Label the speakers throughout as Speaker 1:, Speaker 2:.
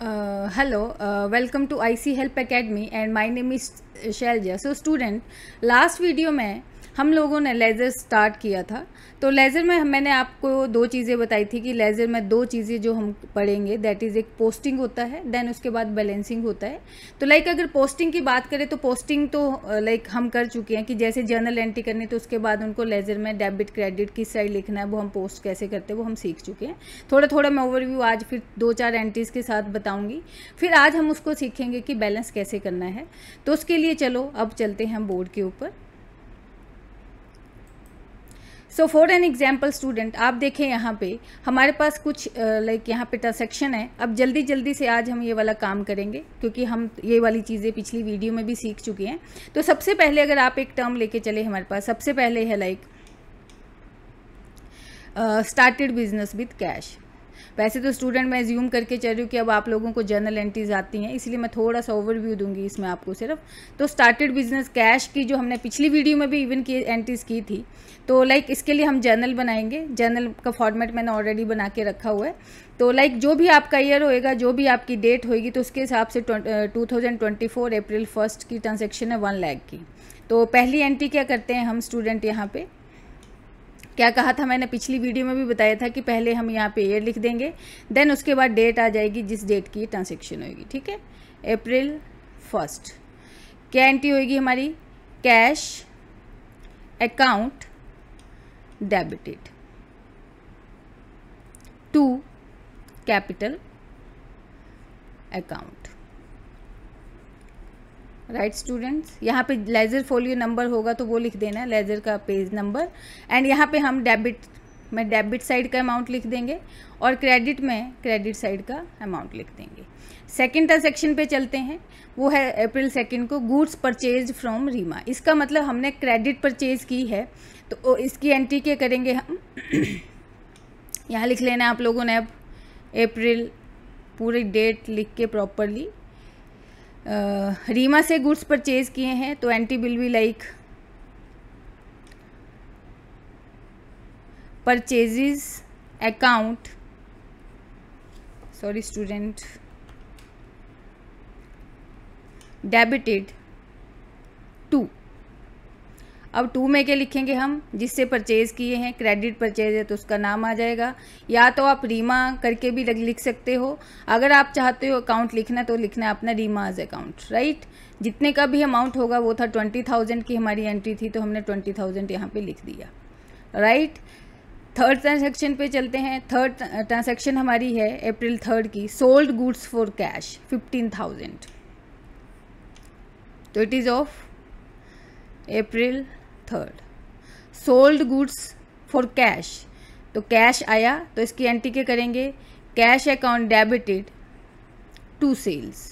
Speaker 1: Uh, hello uh, welcome to IC Help Academy and my name is Shalja. So student last video में हम लोगों ने laser start किया था तो लेज़र में मैंने आपको दो चीज़ें बताई थी कि लेज़र में दो चीज़ें जो हम पढ़ेंगे दैट इज़ एक पोस्टिंग होता है देन उसके बाद बैलेंसिंग होता है तो लाइक अगर पोस्टिंग की बात करें तो पोस्टिंग तो लाइक हम कर चुके हैं कि जैसे जर्नल एंट्री करनी तो उसके बाद उनको लेज़र में डेबिट क्रेडिट किस साइड लिखना है वो हम पोस्ट कैसे करते हैं वो हम सीख चुके हैं थोड़ा थोड़ा मैं ओवरव्यू आज फिर दो चार एंट्रीज़ के साथ बताऊँगी फिर आज हम उसको सीखेंगे कि बैलेंस कैसे करना है तो उसके लिए चलो अब चलते हैं हम बोर्ड के ऊपर so for an example student आप देखें यहाँ पे हमारे पास कुछ लाइक यहाँ पे ट्रांसेक्शन है अब जल्दी जल्दी से आज हम ये वाला काम करेंगे क्योंकि हम ये वाली चीज़ें पिछली वीडियो में भी सीख चुके हैं तो सबसे पहले अगर आप एक टर्म लेके चले हमारे पास सबसे पहले है like started business with cash वैसे तो स्टूडेंट मैं ज्यूम करके चल रही हूँ कि अब आप लोगों को जर्नल एंट्रीज आती हैं इसलिए मैं थोड़ा सा ओवरव्यू दूंगी इसमें आपको सिर्फ तो स्टार्टेड बिजनेस कैश की जो हमने पिछली वीडियो में भी इवन की एंट्रीज की थी तो लाइक इसके लिए हम जर्नल बनाएंगे जर्नल का फॉर्मेट मैंने ऑलरेडी बना के रखा हुआ है तो लाइक जो भी आपका ईयर होएगा जो भी आपकी डेट होएगी तो उसके हिसाब से two thousand twenty four April first की ट्रांजेक्शन है वन लैख की तो पहली एंट्री क्या करते हैं हम स्टूडेंट यहाँ पर क्या कहा था मैंने पिछली वीडियो में भी बताया था कि पहले हम यहाँ पे ईयर लिख देंगे देन उसके बाद डेट आ जाएगी जिस डेट की ट्रांजेक्शन होगी ठीक है अप्रैल फर्स्ट क्या एंट्री होगी हमारी cash account debited to capital account right students यहाँ पे लेजर फोलियो नंबर होगा तो वो लिख देना लेजर का पेज नंबर एंड यहाँ पे हम डेबिट में डेबिट साइड का अमाउंट लिख देंगे और क्रेडिट में क्रेडिट साइड का अमाउंट लिख देंगे सेकेंड ट्रांजेक्शन पे चलते हैं वो है अप्रैल सेकेंड को गुड्स परचेज फ्रॉम रीमा इसका मतलब हमने क्रेडिट परचेज की है तो इसकी एंट्री क्या करेंगे हम यहाँ लिख लेना आप लोगों ने अब अप्रैल पूरी डेट लिख के प्रॉपरली रीमा से गुड्स परचेज किए हैं तो एंटी बिल भी like purchases account sorry student debited to अब टू में के लिखेंगे हम जिससे परचेज़ किए हैं क्रेडिट परचेज है तो उसका नाम आ जाएगा या तो आप रीमा करके भी लिख सकते हो अगर आप चाहते हो अकाउंट लिखना तो लिखना है अपना रीमा एज अकाउंट राइट जितने का भी अमाउंट होगा वो था ट्वेंटी थाउजेंड की हमारी एंट्री थी तो हमने ट्वेंटी थाउजेंड यहाँ पर लिख दिया राइट थर्ड ट्रांजेक्शन पे चलते हैं थर्ड ट्रांजेक्शन हमारी है अप्रैल थर्ड की sold goods for cash fifteen thousand तो it is of April third sold goods for cash तो कैश आया तो इसकी एंट्री क्या करेंगे cash account debited to sales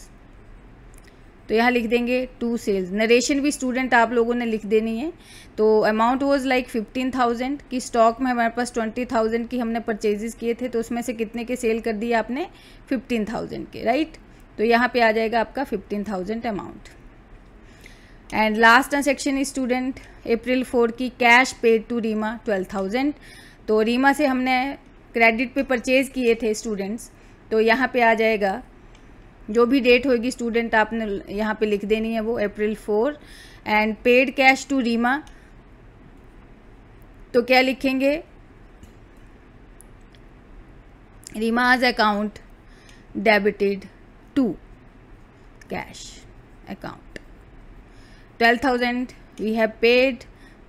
Speaker 1: तो यहाँ लिख देंगे टू सेल्स नरेशन भी स्टूडेंट आप लोगों ने लिख देनी है तो amount was like fifteen thousand की स्टॉक में हमारे पास ट्वेंटी थाउजेंड की हमने परचेजेस किए थे तो उसमें से कितने के सेल कर दिए आपने फिफ्टीन थाउजेंड के राइट तो यहाँ पे आ जाएगा आपका fifteen thousand amount and last transaction student April four की cash paid to Reema twelve thousand तो रीमा से हमने क्रेडिट पे परचेज़ किए थे स्टूडेंट्स तो यहाँ पे आ जाएगा जो भी डेट होगी स्टूडेंट आपने यहाँ पे लिख देनी है वो April four and paid cash to Reema तो क्या लिखेंगे Reema's account debited to cash account twelve thousand we have paid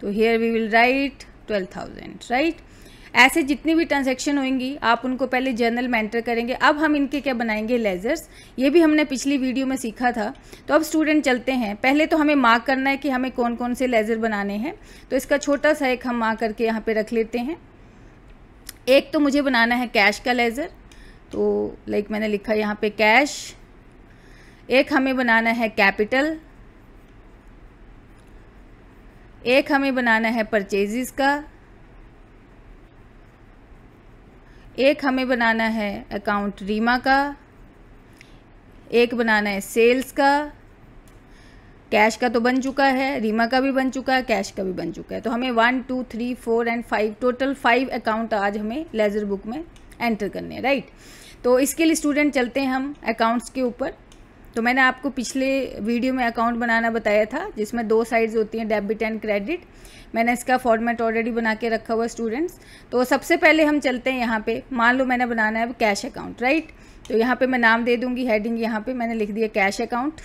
Speaker 1: तो here we will write twelve thousand right ऐसे जितनी भी ट्रांजेक्शन होंगी आप उनको पहले जर्नल में एंटर करेंगे अब हम इनके क्या बनाएंगे लेजर्स ये भी हमने पिछली वीडियो में सीखा था तो अब स्टूडेंट चलते हैं पहले तो हमें मार्क करना है कि हमें कौन कौन से लेजर बनाने हैं तो इसका छोटा सा एक हम मार्क करके यहाँ पे रख लेते हैं एक तो मुझे बनाना है कैश का लेज़र तो लाइक मैंने लिखा यहाँ पे कैश एक हमें बनाना है कैपिटल एक हमें बनाना है परचेजेस का एक हमें बनाना है अकाउंट रीमा का एक बनाना है सेल्स का कैश का तो बन चुका है रीमा का भी बन चुका है कैश का भी बन चुका है तो हमें one two three four and five total five account आज हमें लेजर बुक में एंटर करने हैं राइट तो इसके लिए स्टूडेंट चलते हैं हम अकाउंट्स के ऊपर तो मैंने आपको पिछले वीडियो में अकाउंट बनाना बताया था जिसमें दो साइड्स होती हैं डेबिट एंड क्रेडिट मैंने इसका फॉर्मेट ऑलरेडी बना के रखा हुआ स्टूडेंट्स तो सबसे पहले हम चलते हैं यहाँ पे मान लो मैंने बनाना है कैश अकाउंट राइट तो यहाँ पे मैं नाम दे दूँगी हेडिंग यहाँ पे मैंने लिख दिया कैश अकाउंट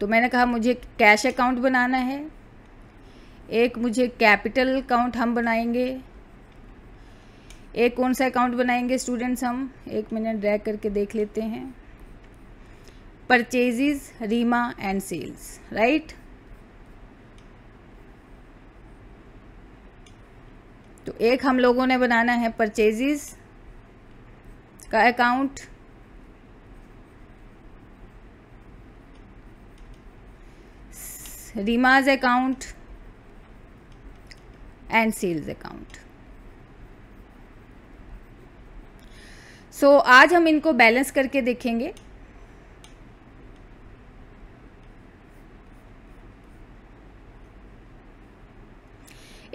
Speaker 1: तो मैंने कहा मुझे कैश अकाउंट बनाना है एक मुझे कैपिटल अकाउंट हम बनाएंगे एक कौन सा अकाउंट बनाएंगे स्टूडेंट्स हम एक मिनट ड्रैग करके देख लेते हैं purchases Reema and sales right तो एक हम लोगों ने बनाना है परचेजेस का account Reema's account and sales account so so, आज हम इनको बैलेंस करके देखेंगे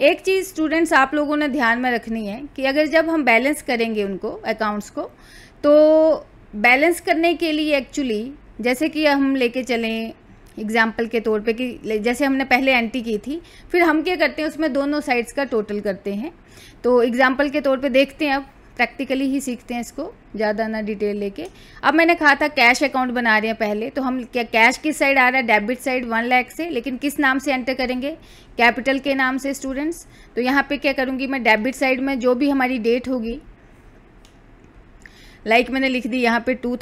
Speaker 1: एक चीज़ स्टूडेंट्स आप लोगों ने ध्यान में रखनी है कि अगर जब हम बैलेंस करेंगे उनको अकाउंट्स को तो बैलेंस करने के लिए एक्चुअली जैसे कि हम लेके चलें एग्जाम्पल के तौर पे कि जैसे हमने पहले एंट्री की थी फिर हम क्या करते हैं उसमें दोनों साइड्स का टोटल करते हैं तो एग्जाम्पल के तौर पे देखते हैं अब प्रैक्टिकली ही सीखते हैं इसको ज़्यादा ना डिटेल लेके अब मैंने कहा था कैश अकाउंट बना रहे हैं पहले तो हम क्या कैश किस साइड आ रहा है डेबिट साइड वन लाख से लेकिन किस नाम से एंटर करेंगे कैपिटल के नाम से स्टूडेंट्स तो यहाँ पे क्या करूँगी मैं डेबिट साइड में जो भी हमारी डेट होगी लाइक like मैंने लिख दी यहाँ पर टू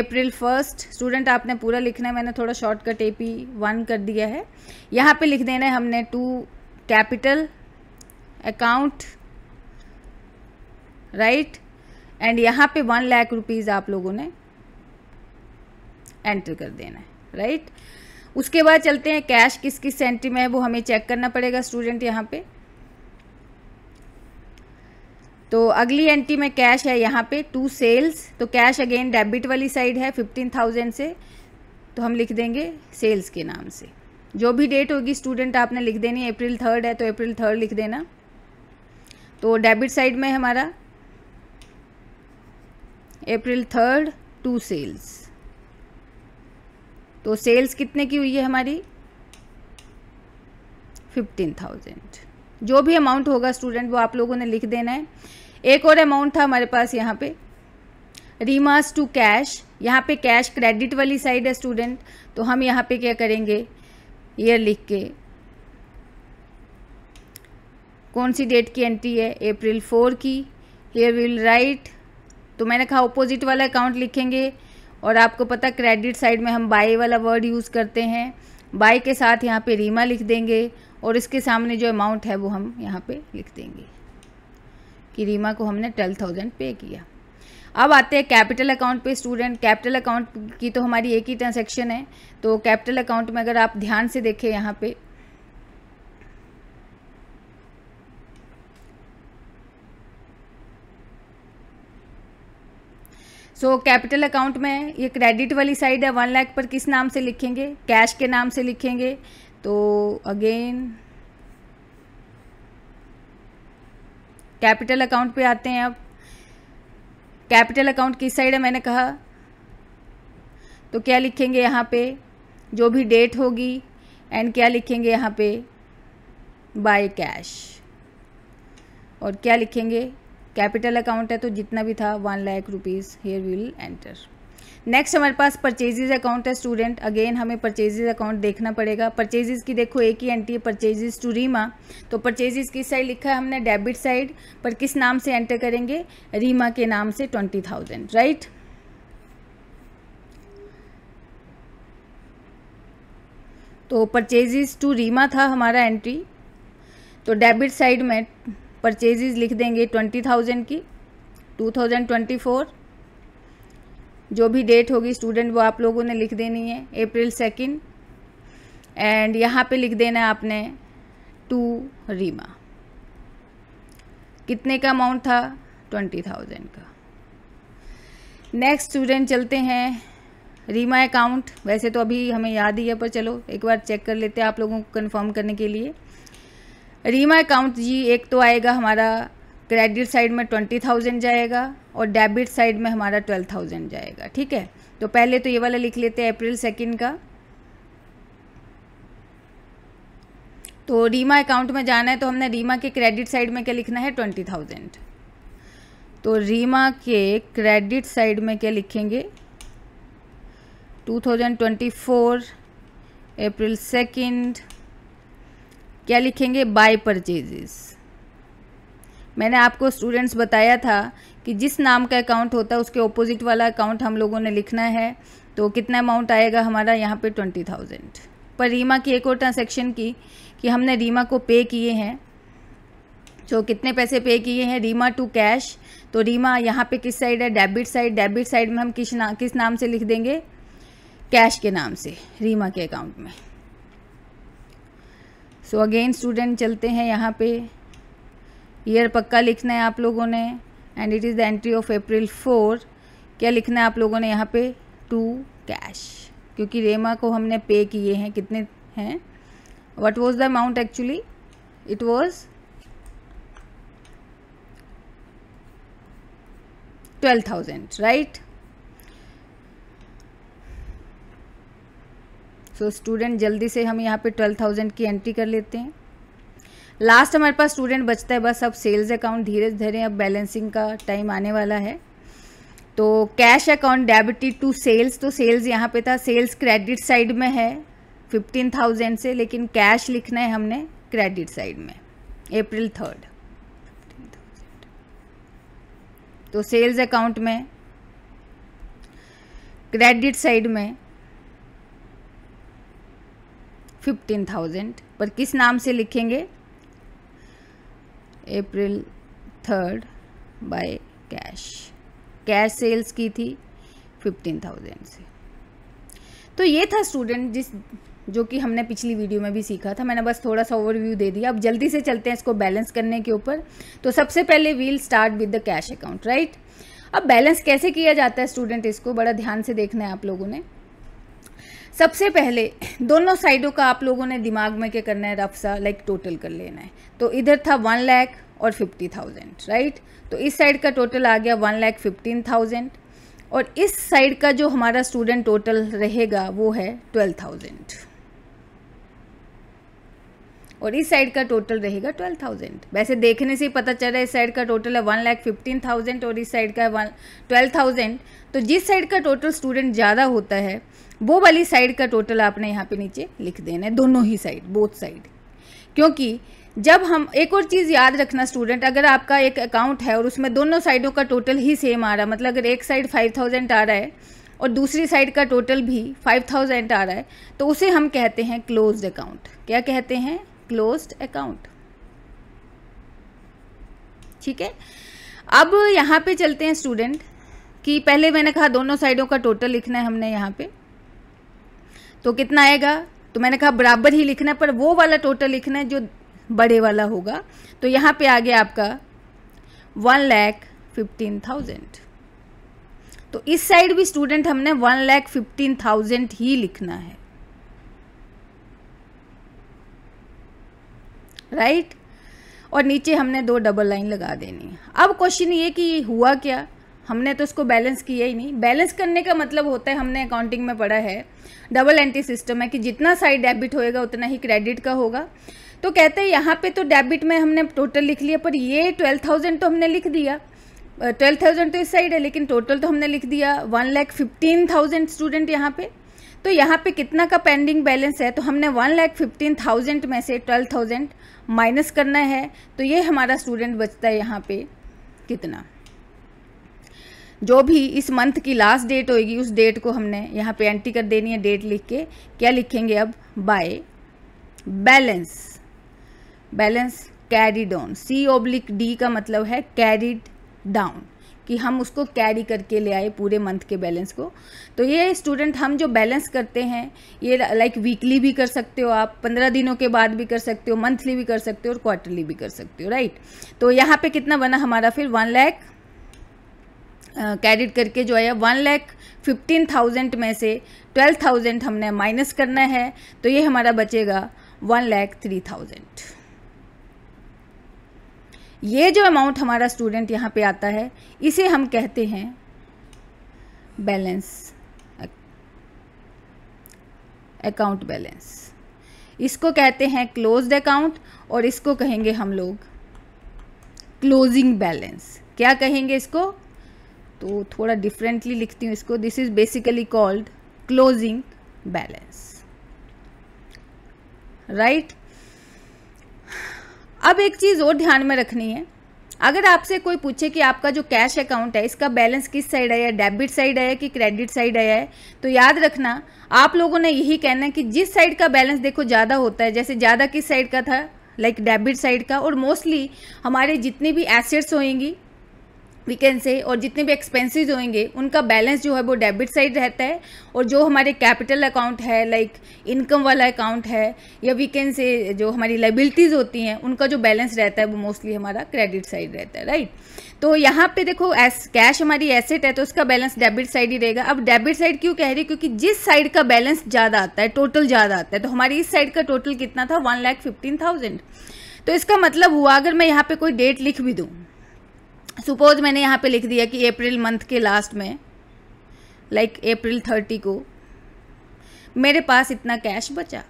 Speaker 1: अप्रैल फर्स्ट स्टूडेंट आपने पूरा लिखना है मैंने थोड़ा शॉर्टकट ए पी वन कर दिया है यहाँ पे लिख देना है हमने to capital account right and यहाँ पे वन लाख रुपीज़ आप लोगों ने एंटर कर देना है राइट उसके बाद चलते हैं कैश किस किस एंट्री में है वो हमें चेक करना पड़ेगा स्टूडेंट यहाँ पे तो अगली एंट्री में कैश है यहाँ पे टू सेल्स तो कैश अगेन डेबिट वाली साइड है फिफ्टीन थाउजेंड से तो हम लिख देंगे सेल्स के नाम से जो भी डेट होगी स्टूडेंट आपने लिख देनी अप्रैल थर्ड है तो अप्रैल थर्ड लिख देना तो डेबिट साइड में हमारा अप्रैल थर्ड टू सेल्स तो सेल्स कितने की हुई है हमारी फिफ्टीन थाउजेंड जो भी अमाउंट होगा स्टूडेंट वो आप लोगों ने लिख देना है एक और अमाउंट था हमारे पास यहाँ पे रीमास टू कैश यहाँ पे कैश क्रेडिट वाली साइड है स्टूडेंट तो हम यहाँ पे क्या करेंगे ईयर लिख के कौन सी डेट की एंट्री है अप्रैल फोर की हेयर विल राइट तो मैंने कहा अपोजिट वाला अकाउंट लिखेंगे और आपको पता क्रेडिट साइड में हम बाई वाला वर्ड यूज़ करते हैं बाई के साथ यहाँ पे रीमा लिख देंगे और इसके सामने जो अमाउंट है वो हम यहाँ पे लिख देंगे कि रीमा को हमने ट्वेल्व थाउजेंड पे किया अब आते हैं कैपिटल अकाउंट पे स्टूडेंट कैपिटल अकाउंट की तो हमारी एक ही ट्रांजेक्शन है तो कैपिटल अकाउंट में अगर आप ध्यान से देखें यहाँ पे सो कैपिटल अकाउंट में ये क्रेडिट वाली साइड है वन लाख पर किस नाम से लिखेंगे कैश के नाम से लिखेंगे तो अगेन कैपिटल अकाउंट पे आते हैं अब कैपिटल अकाउंट किस साइड है मैंने कहा तो क्या लिखेंगे यहाँ पे जो भी डेट होगी एंड क्या लिखेंगे यहाँ पे बाय कैश और क्या लिखेंगे कैपिटल अकाउंट है तो जितना भी था one lakh rupees here will enter next हमारे पास परचेजेज अकाउंट है स्टूडेंट अगेन हमें परचेजेज अकाउंट देखना पड़ेगा परचेजेज की देखो एक ही एंट्री है परचेजेज टू रीमा तो परचेजेज किस साइड लिखा है हमने डेबिट साइड पर किस नाम से एंटर करेंगे रीमा के नाम से ट्वेंटी थाउजेंड राइट तो परचेजेज टू रीमा था हमारा एंट्री तो डेबिट साइड में परचेजेज लिख देंगे ट्वेंटी थाउजेंड की टू थाउजेंड ट्वेंटी फोर जो भी डेट होगी स्टूडेंट वो आप लोगों ने लिख देनी है अप्रैल सेकेंड एंड यहाँ पे लिख देना है आपने टू रीमा कितने का अमाउंट था ट्वेंटी थाउजेंड का नेक्स्ट स्टूडेंट चलते हैं रीमा अकाउंट वैसे तो अभी हमें याद ही है पर चलो एक बार चेक कर लेते हैं आप लोगों को कंफर्म करने के लिए रीमा अकाउंट जी एक तो आएगा हमारा क्रेडिट साइड में ट्वेंटी थाउजेंड जाएगा और डेबिट साइड में हमारा ट्वेल्व थाउजेंड जाएगा ठीक है तो पहले तो ये वाला लिख लेते हैं अप्रैल सेकेंड का तो रीमा अकाउंट में जाना है तो हमने रीमा के क्रेडिट साइड में क्या लिखना है ट्वेंटी थाउजेंड तो रीमा के क्रेडिट साइड में क्या लिखेंगे two thousand twenty four April second क्या लिखेंगे बाय परचेजेस मैंने आपको स्टूडेंट्स बताया था कि जिस नाम का अकाउंट होता है उसके ऑपोजिट वाला अकाउंट हम लोगों ने लिखना है तो कितना अमाउंट आएगा हमारा यहाँ पे ट्वेंटी थाउजेंड पर रीमा की एक और ट्रांजेक्शन की कि हमने रीमा को पे किए हैं तो कितने पैसे पे किए हैं रीमा टू कैश तो रीमा यहाँ पे किस साइड है डेबिट साइड डेबिट साइड में हम किस ना किस नाम से लिख देंगे कैश के नाम से रीमा के अकाउंट में सो अगेन स्टूडेंट चलते हैं यहाँ पे ईयर पक्का लिखना है आप लोगों ने and it is the entry of April four क्या लिखना है आप लोगों ने यहाँ पे टू कैश क्योंकि रेमा को हमने पे किए हैं कितने हैं what was the amount actually it was twelve thousand right so so, student जल्दी से हम यहाँ पे ट्वेल्व थाउजेंड की एंट्री कर लेते हैं लास्ट हमारे पास स्टूडेंट बचता है बस अब सेल्स अकाउंट धीरे धीरे अब बैलेंसिंग का टाइम आने वाला है तो cash account debited to sales तो सेल्स यहाँ पे था सेल्स क्रेडिट साइड में है फिफ्टीन थाउजेंड से लेकिन कैश लिखना है हमने क्रेडिट साइड में अप्रैल थर्ड तो सेल्स अकाउंट में क्रेडिट साइड में फिफ्टीन थाउजेंड पर किस नाम से लिखेंगे April third by cash cash sales की थी फिफ्टीन थाउजेंड से तो ये था स्टूडेंट जिस जो कि हमने पिछली वीडियो में भी सीखा था मैंने बस थोड़ा सा ओवरव्यू दे दिया अब जल्दी से चलते हैं इसको बैलेंस करने के ऊपर तो सबसे पहले we'll start with the cash account right अब बैलेंस कैसे किया जाता है स्टूडेंट इसको बड़ा ध्यान से देखना है आप लोगों ने सबसे पहले दोनों साइडों का आप लोगों ने दिमाग में क्या करना है रफ सा लाइक टोटल कर लेना है तो इधर था वन लैख और फिफ्टी थाउजेंड राइट तो इस साइड का टोटल आ गया वन लैख फिफ्टीन थाउजेंड और इस साइड का जो हमारा स्टूडेंट टोटल रहेगा वो है ट्वेल्व थाउजेंड और इस साइड का टोटल रहेगा ट्वेल्व थाउजेंड वैसे देखने से ही पता चल रहा है इस साइड का टोटल है वन लाख फिफ्टीन थाउजेंड और इस साइड का है वन ट्वेल्व थाउजेंड तो जिस साइड का टोटल स्टूडेंट ज़्यादा होता है वो वाली साइड का टोटल आपने यहाँ पे नीचे लिख देना है दोनों ही साइड बोथ साइड क्योंकि जब हम एक और चीज़ याद रखना स्टूडेंट अगर आपका एक अकाउंट है और उसमें दोनों साइडों का टोटल ही सेम आ रहा है मतलब अगर एक साइड फाइव थाउजेंड आ रहा है और दूसरी साइड का टोटल भी फाइव थाउजेंड आ रहा है तो उसे हम कहते हैं क्लोज्ड अकाउंट क्या कहते हैं क्लोज्ड अकाउंट ठीक है अब यहाँ पे चलते हैं स्टूडेंट कि पहले मैंने कहा दोनों साइडों का टोटल लिखना है हमने यहाँ पर तो कितना आएगा तो मैंने कहा बराबर ही लिखना है पर वो वाला टोटल लिखना है जो बड़े वाला होगा तो यहाँ पे आ गया आपका वन लैख फिफ्टीन थाउजेंड तो इस साइड भी स्टूडेंट हमने वन लैख फिफ्टीन थाउजेंड ही लिखना है राइट right? और नीचे हमने दो डबल लाइन लगा देनी है अब क्वेश्चन ये कि ये हुआ क्या हमने तो इसको बैलेंस किया ही नहीं बैलेंस करने का मतलब होता है हमने अकाउंटिंग में पढ़ा है डबल एंटी सिस्टम है कि जितना साइड डेबिट होएगा उतना ही क्रेडिट का होगा तो कहते हैं यहाँ पे तो डेबिट में हमने टोटल लिख लिया पर ये ट्वेल्व थाउजेंड तो हमने लिख दिया ट्वेल्व थाउजेंड तो इस साइड है लेकिन टोटल तो हमने लिख दिया one lakh fifteen thousand student यहाँ पे तो यहाँ पे कितना का पेंडिंग बैलेंस है तो हमने वन लैख फिफ्टीन थाउजेंड में से ट्वेल्व थाउजेंड माइनस करना है तो ये हमारा स्टूडेंट बचता है यहाँ पे कितना जो भी इस मंथ की लास्ट डेट होगी उस डेट को हमने यहाँ पे एंट्री कर देनी है डेट लिख के क्या लिखेंगे अब by balance balance carry down C oblique D का मतलब है कैरिड डाउन कि हम उसको कैरी करके ले आए पूरे मंथ के बैलेंस को तो ये स्टूडेंट हम जो बैलेंस करते हैं ये लाइक वीकली भी कर सकते हो आप पंद्रह दिनों के बाद भी कर सकते हो मंथली भी कर सकते हो और क्वार्टरली भी कर सकते हो राइट तो यहाँ पे कितना बना हमारा फिर वन लैख कैडिट करके जो है वन लैख फिफ्टीन थाउजेंड में से ट्वेल्व थाउजेंड हमने माइनस करना है तो ये हमारा बचेगा वन लैख थ्री थाउजेंड ये जो अमाउंट हमारा स्टूडेंट यहाँ पे आता है इसे हम कहते हैं बैलेंस अकाउंट बैलेंस इसको कहते हैं क्लोज्ड अकाउंट और इसको कहेंगे हम लोग क्लोजिंग बैलेंस क्या कहेंगे इसको तो थोड़ा डिफरेंटली लिखती हूँ इसको this is basically called closing balance right अब एक चीज़ और ध्यान में रखनी है अगर आपसे कोई पूछे कि आपका जो कैश अकाउंट है इसका बैलेंस किस साइड आया डेबिट साइड आया कि क्रेडिट साइड आया है तो याद रखना आप लोगों ने यही कहना है कि जिस साइड का बैलेंस देखो ज़्यादा होता है जैसे ज़्यादा किस साइड का था लाइक डेबिट साइड का और मोस्टली हमारे जितनी भी एसेट्स होंगी वी कैन से और जितने भी एक्सपेंसेस होंगे उनका बैलेंस जो है वो डेबिट साइड रहता है और जो हमारे कैपिटल अकाउंट है लाइक इनकम वाला अकाउंट है या वी कैन से जो हमारी लाइबिलिटीज़ होती हैं उनका जो बैलेंस रहता है वो मोस्टली हमारा क्रेडिट साइड रहता है राइट तो यहाँ पे देखो एस कैश हमारी एसेट है तो उसका बैलेंस डेबिट साइड ही रहेगा अब डेबिट साइड क्यों कह रही है क्योंकि जिस साइड का बैलेंस ज़्यादा आता है टोटल ज़्यादा आता है तो हमारी इस साइड का टोटल कितना था वन लाख फिफ्टीन थाउजेंड तो इसका मतलब हुआ अगर मैं यहाँ पे कोई डेट लिख भी दूँ सपोज मैंने यहाँ पे लिख दिया कि अप्रैल मंथ के लास्ट में लाइक अप्रैल थर्टी को मेरे पास इतना कैश बचा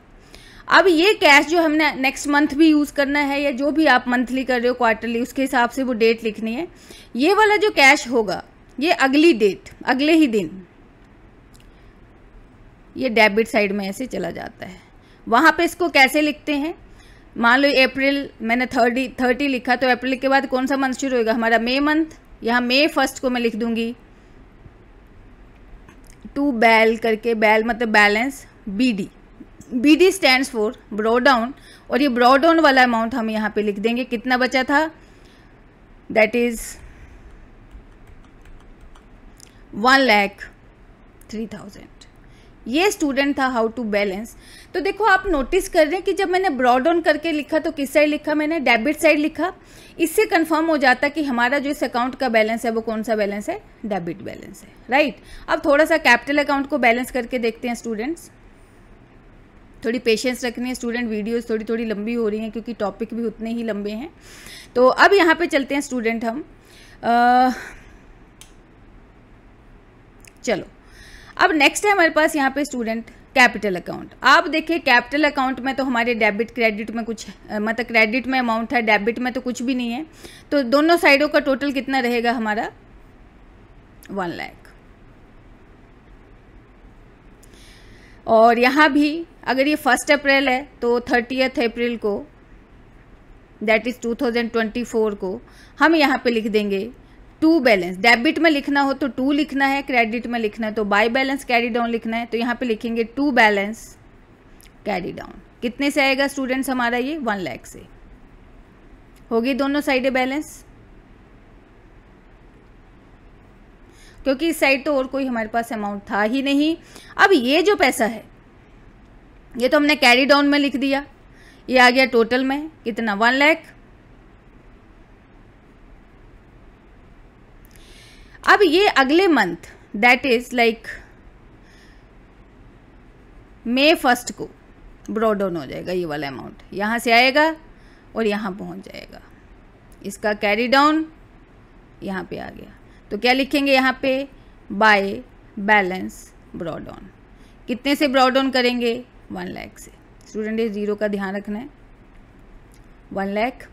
Speaker 1: अब ये कैश जो हमने नेक्स्ट मंथ भी यूज़ करना है या जो भी आप मंथली कर रहे हो क्वार्टरली उसके हिसाब से वो डेट लिखनी है ये वाला जो कैश होगा ये अगली डेट अगले ही दिन ये डेबिट साइड में ऐसे चला जाता है वहाँ पे इसको कैसे लिखते हैं मान लो अप्रैल मैंने थर्टी थर्टी लिखा तो अप्रैल के बाद कौन सा मंथ शुरू होगा हमारा मई मंथ यहाँ मई फर्स्ट को मैं लिख दूंगी टू बैल करके बैल मतलब balance B D B D stand for brought down और ये ब्रॉडाउन वाला अमाउंट हम यहाँ पे लिख देंगे कितना बचा था that is one lakh three thousand ये स्टूडेंट था हाउ टू बैलेंस तो देखो आप नोटिस कर रहे हैं कि जब मैंने ब्रॉड ऑन करके लिखा तो किस साइड लिखा मैंने डेबिट साइड लिखा इससे कंफर्म हो जाता कि हमारा जो इस अकाउंट का बैलेंस है वो कौन सा बैलेंस है डेबिट बैलेंस है राइट अब थोड़ा सा कैपिटल अकाउंट को बैलेंस करके देखते हैं स्टूडेंट्स थोड़ी पेशेंस रखनी है स्टूडेंट वीडियोज थोड़ी थोड़ी लंबी हो रही हैं क्योंकि टॉपिक भी उतने ही लंबे हैं तो अब यहाँ पे चलते हैं स्टूडेंट हम आ, चलो अब नेक्स्ट है हमारे पास यहाँ पे स्टूडेंट कैपिटल अकाउंट आप देखिए कैपिटल अकाउंट में तो हमारे डेबिट क्रेडिट में कुछ मतलब क्रेडिट में अमाउंट है डेबिट में तो कुछ भी नहीं है तो दोनों साइडों का टोटल कितना रहेगा हमारा वन लैख और यहाँ भी अगर ये फर्स्ट अप्रैल है तो थर्टीथ अप्रैल को दैट इज़ 2024 को हम यहाँ पे लिख देंगे टू बैलेंस डेबिट में लिखना हो तो टू लिखना है क्रेडिट में लिखना है तो बाई बैलेंस कैरी डाउन लिखना है तो यहाँ पे लिखेंगे टू बैलेंस कैरी डाउन कितने से आएगा स्टूडेंट्स हमारा ये वन लैख से होगी दोनों साइडें बैलेंस क्योंकि इस साइड तो और कोई हमारे पास अमाउंट था ही नहीं अब ये जो पैसा है ये तो हमने कैरी डाउन में लिख दिया ये आ गया टोटल में कितना वन लैख अब ये अगले month that is like May first को ब्रॉड हो जाएगा ये वाला अमाउंट यहाँ से आएगा और यहाँ पहुँच जाएगा इसका कैरी डाउन यहाँ पे आ गया तो क्या लिखेंगे यहाँ पे बाय बैलेंस ब्रॉड ऑन कितने से ब्रॉड करेंगे वन लैख से स्टूडेंट ये ज़ीरो का ध्यान रखना है वन लैख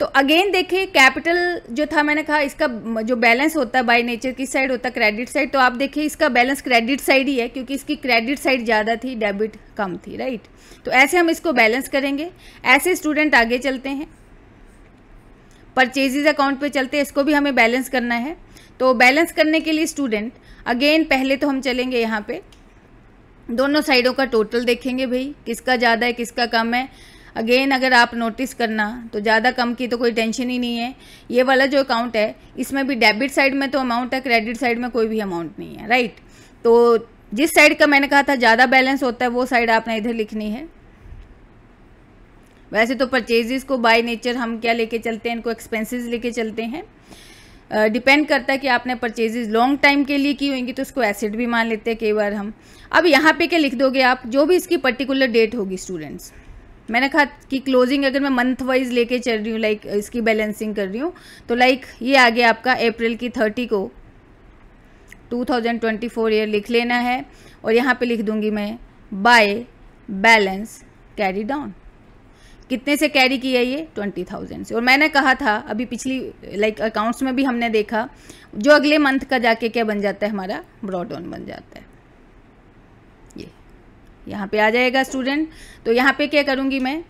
Speaker 1: तो अगेन देखिए कैपिटल जो था मैंने कहा इसका जो बैलेंस होता है बाय नेचर किस साइड होता है क्रेडिट साइड तो आप देखिए इसका बैलेंस क्रेडिट साइड ही है क्योंकि इसकी क्रेडिट साइड ज़्यादा थी डेबिट कम थी राइट तो ऐसे हम इसको बैलेंस करेंगे ऐसे स्टूडेंट आगे चलते हैं परचेजेज अकाउंट पे चलते हैं इसको भी हमें बैलेंस करना है तो बैलेंस करने के लिए स्टूडेंट अगेन पहले तो हम चलेंगे यहाँ पे दोनों साइडों का टोटल देखेंगे भाई किसका ज़्यादा है किसका कम है अगेन अगर आप नोटिस करना तो ज़्यादा कम की तो कोई टेंशन ही नहीं है ये वाला जो अकाउंट है इसमें भी डेबिट साइड में तो अमाउंट है क्रेडिट साइड में कोई भी अमाउंट नहीं है राइट तो जिस साइड का मैंने कहा था ज़्यादा बैलेंस होता है वो साइड आपने इधर लिखनी है वैसे तो परचेजेस को बाय नेचर हम क्या लेके चलते हैं इनको एक्सपेंसेस लेके चलते हैं डिपेंड uh, करता है कि आपने परचेजेस लॉन्ग टाइम के लिए की होंगी तो उसको एसेट भी मान लेते हैं कई बार हम अब यहाँ पे क्या लिख दोगे आप जो भी इसकी पर्टिकुलर डेट होगी स्टूडेंट्स मैंने कहा कि क्लोजिंग अगर मैं मंथ वाइज लेके चल रही हूँ लाइक इसकी बैलेंसिंग कर रही हूँ तो लाइक ये आ गया आपका अप्रैल की थर्टी को 2024 ईयर लिख लेना है और यहाँ पे लिख दूंगी मैं बाय बैलेंस कैरी डाउन कितने से कैरी किया ये ट्वेंटी थाउजेंड से और मैंने कहा था अभी पिछली लाइक like, अकाउंट्स में भी हमने देखा जो अगले मंथ का जाके क्या बन जाता है हमारा ब्रॉड ऑन बन जाता है यहाँ पे आ जाएगा स्टूडेंट तो यहाँ पे क्या करूँगी मैं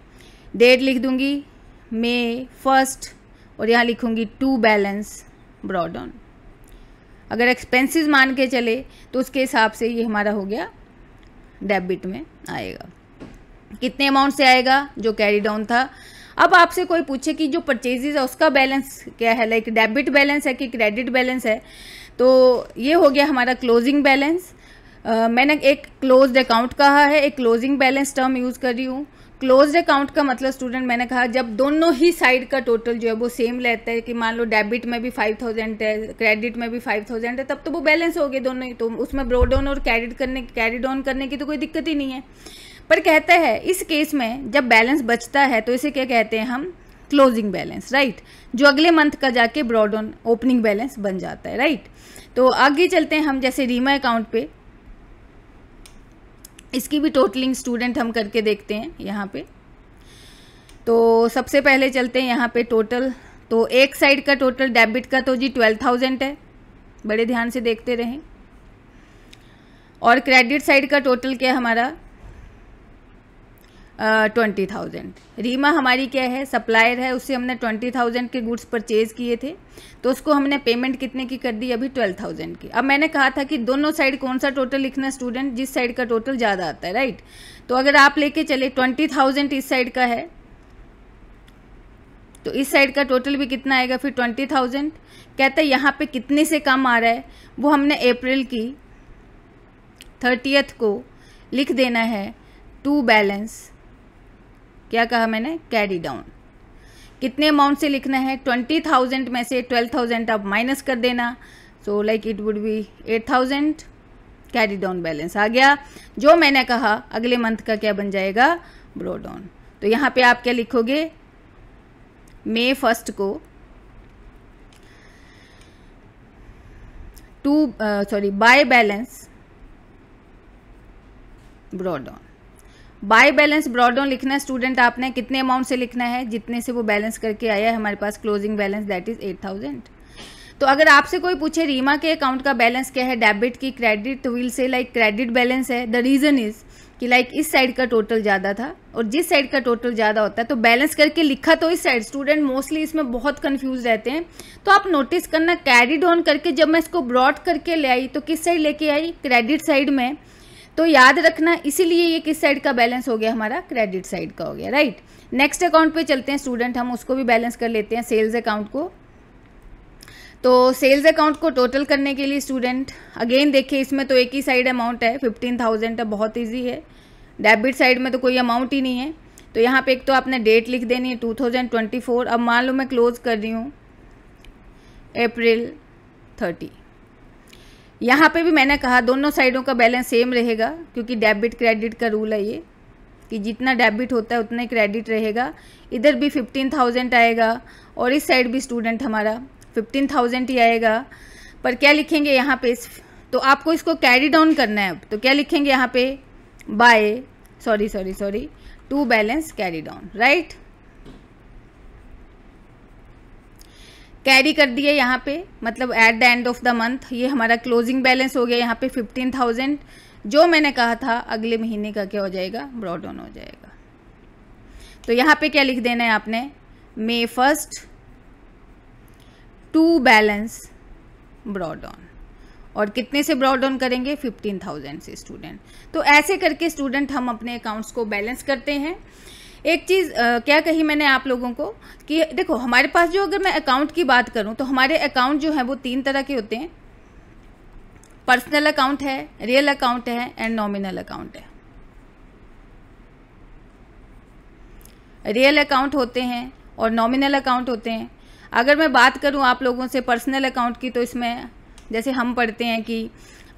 Speaker 1: डेट लिख दूँगी मे फर्स्ट और यहाँ लिखूँगी टू बैलेंस ब्रॉड ऑन अगर एक्सपेंसेस मान के चले तो उसके हिसाब से ये हमारा हो गया डेबिट में आएगा कितने अमाउंट से आएगा जो कैरी डाउन था अब आपसे कोई पूछे कि जो परचेजेज है उसका बैलेंस क्या है लाइक डेबिट बैलेंस है कि क्रेडिट बैलेंस है तो ये हो गया हमारा क्लोजिंग बैलेंस मैंने एक क्लोज अकाउंट कहा है एक क्लोजिंग बैलेंस टर्म यूज़ कर रही हूँ क्लोज अकाउंट का मतलब स्टूडेंट मैंने कहा जब दोनों ही साइड का टोटल जो है वो सेम रहता है कि मान लो डेबिट में भी फाइव थाउजेंड है क्रेडिट में भी फाइव थाउजेंड है तब तो वो बैलेंस हो गए दोनों ही तो उसमें ब्रोड ऑन और कैरिड करने कैरिड ऑन करने की तो कोई दिक्कत ही नहीं है पर कहता है इस केस में जब बैलेंस बचता है तो इसे क्या कहते हैं हम क्लोजिंग बैलेंस राइट जो अगले मंथ का जाके ब्रॉड ऑन ओपनिंग बैलेंस बन जाता है राइट तो आगे चलते हैं हम जैसे रीमा अकाउंट पे इसकी भी टोटलिंग स्टूडेंट हम करके देखते हैं यहाँ पे तो सबसे पहले चलते हैं यहाँ पे टोटल तो एक साइड का टोटल डेबिट का तो जी ट्वेल्व थाउजेंड है बड़े ध्यान से देखते रहें और क्रेडिट साइड का टोटल क्या हमारा ट्वेंटी थाउजेंड रीमा हमारी क्या है सप्लायर है उससे हमने ट्वेंटी थाउजेंड के गुड्स परचेज़ किए थे तो उसको हमने पेमेंट कितने की कर दी अभी ट्वेल्व थाउजेंड की अब मैंने कहा था कि दोनों साइड कौन सा टोटल लिखना स्टूडेंट जिस साइड का टोटल ज़्यादा आता है राइट तो अगर आप लेके चले ट्वेंटी थाउजेंड इस साइड का है तो इस साइड का टोटल भी कितना आएगा फिर ट्वेंटी थाउजेंड कहता है यहाँ पे कितने से कम आ रहा है वो हमने अप्रैल की थर्टियथ को लिख देना है टू बैलेंस क्या कहा मैंने कैरी डाउन कितने अमाउंट से लिखना है ट्वेंटी थाउजेंड में से ट्वेल्व थाउजेंड आप माइनस कर देना so like it would be eight thousand carry down balance आ गया जो मैंने कहा अगले मंथ का क्या बन जाएगा ब्रो डाउन तो यहाँ पे आप क्या लिखोगे मे फर्स्ट को to sorry by balance brought down by balance brought down लिखना स्टूडेंट आपने कितने अमाउंट से लिखना है जितने से वो बैलेंस करके आया है हमारे पास closing balance that is eight thousand तो अगर आपसे कोई पूछे रीमा के अकाउंट का बैलेंस क्या है डेबिट की क्रेडिट तो will say like credit balance है द रीज़न इज़ कि लाइक इस साइड का टोटल ज़्यादा था और जिस साइड का टोटल ज़्यादा होता है तो बैलेंस करके लिखा तो इस साइड स्टूडेंट मोस्टली इसमें बहुत कंफ्यूज रहते हैं तो आप नोटिस करना कैरिड ऑन करके जब मैं इसको ब्रॉड करके ले आई तो किस साइड लेके आई क्रेडिट साइड में तो याद रखना इसीलिए ये किस साइड का बैलेंस हो गया हमारा क्रेडिट साइड का हो गया राइट नेक्स्ट अकाउंट पे चलते हैं स्टूडेंट हम उसको भी बैलेंस कर लेते हैं सेल्स अकाउंट को तो सेल्स अकाउंट को टोटल करने के लिए स्टूडेंट अगेन देखिए इसमें तो एक ही साइड अमाउंट है फिफ्टीन थाउजेंड है बहुत ईजी है डेबिट साइड में तो कोई अमाउंट ही नहीं है तो यहाँ पे एक तो आपने डेट लिख देनी है टू थाउजेंड ट्वेंटी फोर अब मान लो मैं क्लोज कर रही हूँ अप्रैल थर्टी यहाँ पे भी मैंने कहा दोनों साइडों का बैलेंस सेम रहेगा क्योंकि डेबिट क्रेडिट का रूल है ये कि जितना डेबिट होता है उतना ही क्रेडिट रहेगा इधर भी फिफ्टीन थाउजेंट आएगा और इस साइड भी स्टूडेंट हमारा फिफ्टीन थाउजेंट ही आएगा पर क्या लिखेंगे यहाँ पे तो आपको इसको कैरी डाउन करना है अब तो क्या लिखेंगे यहाँ पे by sorry sorry sorry to balance carry down right carry कर दिया यहाँ पे मतलब at the end of the month ये हमारा क्लोजिंग बैलेंस हो गया यहाँ पे फिफ्टीन थाउजेंड जो मैंने कहा था अगले महीने का क्या हो जाएगा ब्रॉड ऑन हो जाएगा तो यहाँ पे क्या लिख देना है आपने May first to balance brought on और कितने से ब्रॉड ऑन करेंगे फिफ्टीन थाउजेंड से स्टूडेंट तो ऐसे करके स्टूडेंट हम अपने अकाउंट्स को बैलेंस करते हैं एक चीज़ क्या कही मैंने आप लोगों को कि देखो हमारे पास जो अगर मैं अकाउंट की बात करूँ तो हमारे अकाउंट जो है वो तीन तरह के होते हैं पर्सनल अकाउंट है रियल अकाउंट है एंड नॉमिनल अकाउंट है रियल अकाउंट होते हैं और नॉमिनल अकाउंट होते हैं अगर मैं बात करूं आप लोगों से पर्सनल अकाउंट की तो इसमें जैसे हम पढ़ते हैं कि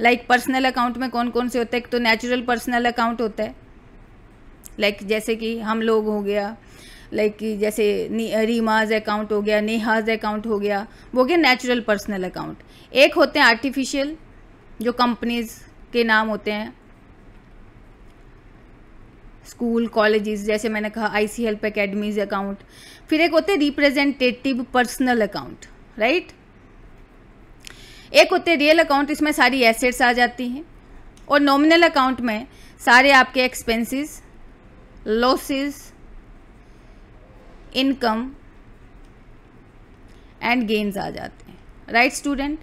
Speaker 1: लाइक पर्सनल अकाउंट में कौन कौन से होते हैं एक तो नेचुरल पर्सनल अकाउंट होता है लाइक like जैसे कि हम लोग हो गया लाइक like जैसे रीमाज अकाउंट हो गया नेहाज अकाउंट हो गया वो गया नेचुरल पर्सनल अकाउंट एक होते हैं आर्टिफिशियल जो कंपनीज के नाम होते हैं स्कूल कॉलेजेस जैसे मैंने कहा I C help academies account फिर एक होते रिप्रेजेंटेटिव पर्सनल अकाउंट राइट एक होते रियल अकाउंट इसमें सारी एसेट्स आ जाती हैं और नॉमिनल अकाउंट में सारे आपके expenses losses income and gains आ जाते हैं राइट right, स्टूडेंट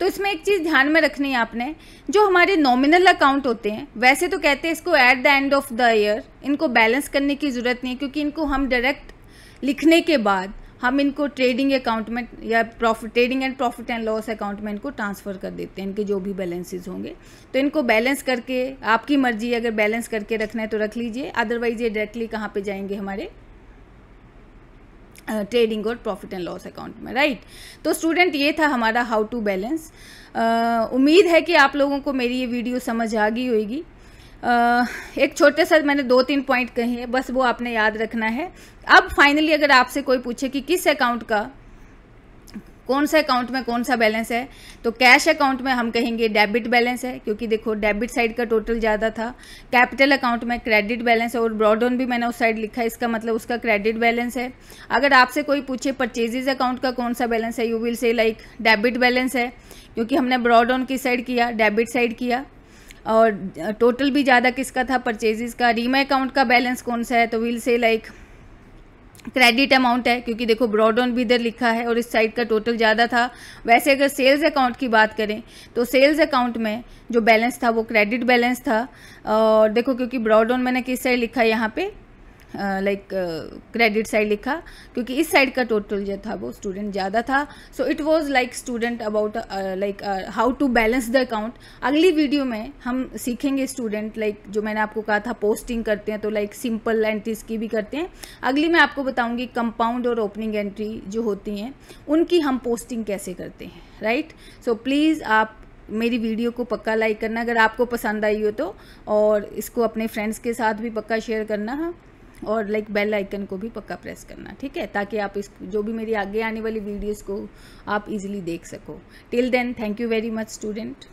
Speaker 1: तो इसमें एक चीज़ ध्यान में रखनी है आपने जो हमारे नॉमिनल अकाउंट होते हैं वैसे तो कहते हैं इसको at the end of the year इनको बैलेंस करने की ज़रूरत नहीं है क्योंकि इनको हम डायरेक्ट लिखने के बाद हम इनको ट्रेडिंग अकाउंट में या profit trading and profit and loss account में इनको ट्रांसफ़र कर देते हैं इनके जो भी बैलेंसेज होंगे तो इनको बैलेंस करके आपकी मर्जी अगर बैलेंस करके रखना है तो रख लीजिए अदरवाइज ये डायरेक्टली कहाँ पे जाएंगे हमारे ट्रेडिंग और प्रॉफिट एंड लॉस अकाउंट में राइट तो स्टूडेंट ये था हमारा हाउ टू बैलेंस उम्मीद है कि आप लोगों को मेरी ये वीडियो समझ आ गई होगी एक छोटे सा मैंने दो तीन पॉइंट कहे हैं बस वो आपने याद रखना है अब फाइनली अगर आपसे कोई पूछे कि किस अकाउंट का कौन सा अकाउंट में कौन सा बैलेंस है तो कैश अकाउंट में हम कहेंगे डेबिट बैलेंस है क्योंकि देखो डेबिट साइड का टोटल ज़्यादा था कैपिटल अकाउंट में क्रेडिट बैलेंस है और ऑन भी मैंने उस साइड लिखा है इसका मतलब उसका क्रेडिट बैलेंस है अगर आपसे कोई पूछे परचेजेज अकाउंट का कौन सा बैलेंस है you will say like debit balance है क्योंकि हमने ऑन की साइड किया डेबिट साइड किया और टोटल भी ज़्यादा किसका था परचेजेस का रीमा अकाउंट का बैलेंस कौन सा है तो will say like credit amount है क्योंकि देखो ब्रॉड ऑन भी इधर लिखा है और इस साइड का टोटल ज़्यादा था वैसे अगर सेल्स अकाउंट की बात करें तो सेल्स अकाउंट में जो बैलेंस था वो क्रेडिट बैलेंस था और देखो क्योंकि ब्रॉड ऑन मैंने किस साइड लिखा है यहाँ पे लाइक क्रेडिट साइड लिखा क्योंकि इस साइड का टोटल जो था वो स्टूडेंट ज़्यादा था so it was like student about like how to balance the account अगली वीडियो में हम सीखेंगे स्टूडेंट लाइक like, जो मैंने आपको कहा था पोस्टिंग करते हैं तो लाइक सिंपल एंट्रीज की भी करते हैं अगली मैं आपको बताऊँगी कंपाउंड और ओपनिंग एंट्री जो होती हैं उनकी हम पोस्टिंग कैसे करते हैं राइट सो प्लीज़ आप मेरी वीडियो को पक्का लाइक करना अगर आपको पसंद आई हो तो और इसको अपने फ्रेंड्स के साथ भी पक्का शेयर करना है हाँ। और लाइक बेल आइकन को भी पक्का प्रेस करना ठीक है ताकि आप इस जो भी मेरी आगे आने वाली वीडियोस को आप इजीली देख सको till then thank you very much student